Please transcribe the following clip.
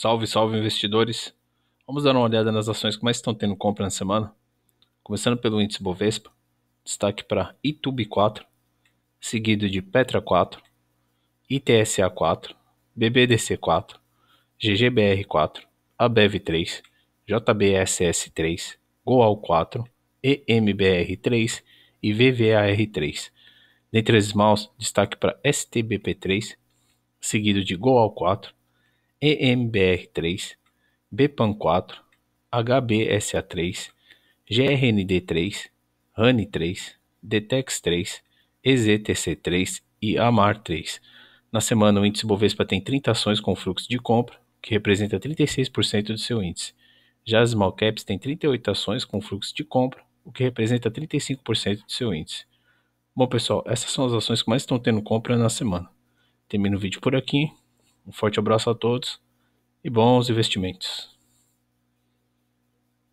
Salve, salve investidores. Vamos dar uma olhada nas ações que mais estão tendo compra na semana. Começando pelo índice Bovespa, destaque para Itube 4, seguido de Petra 4, ITSA 4, BBDC 4, GGBR 4, ABEV 3, JBSS 3, Goal 4, EMBR 3 e VVAR 3. Dentre as mãos, destaque para STBP 3, seguido de Goal 4, EMBR3, BPAN4, HBSA3, GRND3, rani 3 DTEX3, EZTC3 e AMAR3. Na semana, o índice Bovespa tem 30 ações com fluxo de compra, que representa 36% do seu índice. Já as small caps têm 38 ações com fluxo de compra, o que representa 35% do seu índice. Bom, pessoal, essas são as ações que mais estão tendo compra na semana. Termino o vídeo por aqui. Um forte abraço a todos e bons investimentos.